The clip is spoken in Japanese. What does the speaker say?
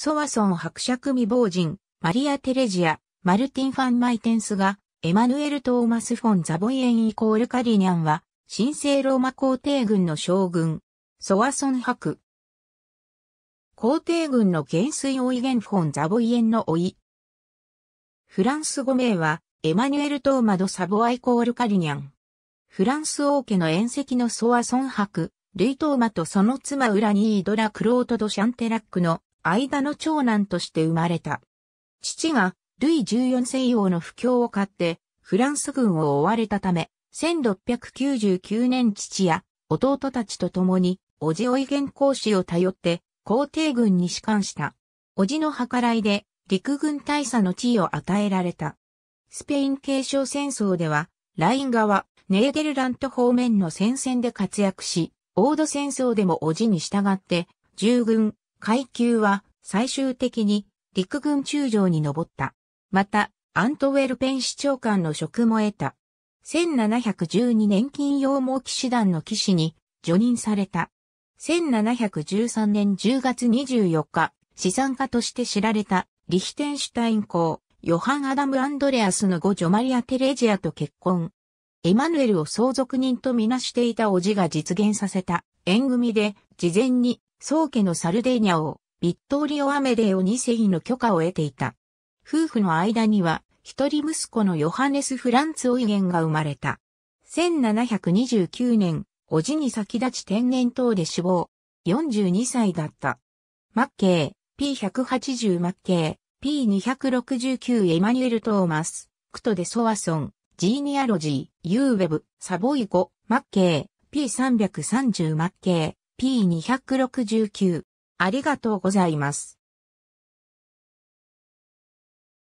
ソワソン伯爵未亡人、マリア・テレジア、マルティン・ファン・マイテンスが、エマヌエル・トーマス・フォン・ザボイエン・イコール・カリニャンは、神聖ローマ皇帝軍の将軍、ソワソン伯。皇帝軍の元帥オイゲン・フォン・ザボイエンの甥い。フランス語名は、エマヌエル・トーマド・サボアイコール・カリニャン。フランス王家の宴席のソワソン伯、ルイ・トーマとその妻ウラニードラ・クロート・ド・シャンテラックの間の長男として生まれた。父が、ルイ14世王の不況を買って、フランス軍を追われたため、1699年父や弟たちと共に、おじおい元公師を頼って、皇帝軍に仕官した。おじの計らいで、陸軍大佐の地位を与えられた。スペイン継承戦争では、ライン側、ネーデルラント方面の戦線で活躍し、オード戦争でもおじに従って、従軍、階級は最終的に陸軍中将に上った。また、アントウェルペン市長官の職も得た。1712年金羊毛騎士団の騎士に除任された。1713年10月24日、資産家として知られたリヒテンシュタイン公、ヨハン・アダム・アンドレアスの後女マリア・テレジアと結婚。エマヌエルを相続人とみなしていた叔父が実現させた縁組で事前に宗家のサルデーニャ王、ビットーリオ・アメデオ2世の許可を得ていた。夫婦の間には、一人息子のヨハネス・フランツ・オイゲンが生まれた。1729年、おじに先立ち天然痘で死亡。42歳だった。マッケー、P180 マッケー、P269 エマニュエル・トーマス、クトデ・ソワソン、ジーニアロジー、ユーウェブ、サボイゴ、マッケー、P330 マッケー、P269。ありがとうございます。